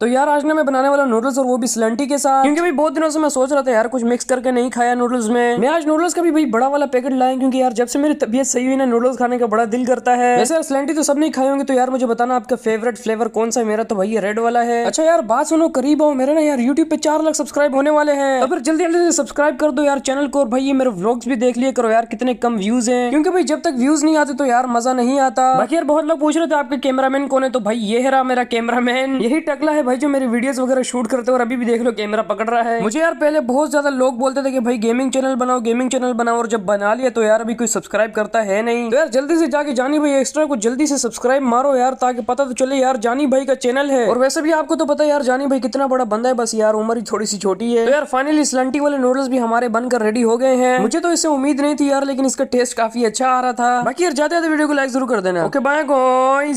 तो यार आज ना मैं बनाने वाला नूडल्स और वो भी स्लंटी के साथ क्योंकि भाई बहुत दिनों से मैं सोच रहा था यार कुछ मिक्स करके नहीं खाया नूडल्स में मैं आज नूडल्स का भी भाई बड़ा वाला पैकेट लाया क्योंकि यार जब से मेरी तबियत सही हुई ना नूडल्स खाने का बड़ा दिल करता है वैसे यार स्लंटी तो सब नहीं खाए होंगे तो यार मुझे बताना आपका फेवरेट फ्लेवर कौन सा मेरा तो भाई रेड वाला है अच्छा यार बात सुनो करीब आओ मेरे ना यार यूट्यूब पे चार लाख सब्सक्राइब होने वाले हैं तो फिर जल्दी जल्दी सब्सक्राइब कर दो यार चैनल को और भाई ये मेरे व्लॉग्स भी देख लिया करो यार कितने कम व्यूज है क्योंकि भाई जब तक व्यूज नहीं आते तो यार मजा नहीं आता बाकी यार बहुत लोग पूछ रहे थे आपके कैमरामैन कौन है तो भाई ये है रहा मेरा कैमरामैन यही टकला है भाई जो मेरी वीडियोस वगैरह शूट करते हो और अभी भी देख लो कैमरा पकड़ रहा है मुझे यार पहले बहुत ज्यादा लोग बोलते थे कि भाई गेमिंग चैनल बनाओ गेमिंग चैनल बनाओ और जब बना लिया तो यार अभी कोई सब्सक्राइब करता है नहीं तो यार जल्दी से जाके जानी भाई एक्स्ट्रा को जल्दी से सब्सक्राइब मारो यार ताकि पता तो चले यार जानी भाई का चैनल है और वैसे भी आपको तो पता यार जानी भाई कितना बड़ा बंदा है बस यार उम्र ही थोड़ी सी छोटी है तो यार फाइनली इस लंटी वाले नूडल्स भी हमारे बनकर रेडी हो गए हैं मुझे तो इससे उम्मीद नहीं थी यार लेकिन इसका टेस्ट काफी अच्छा आ रहा था बाकी यार ज्यादा वीडियो को लाइक जरूर कर देना ओके बाय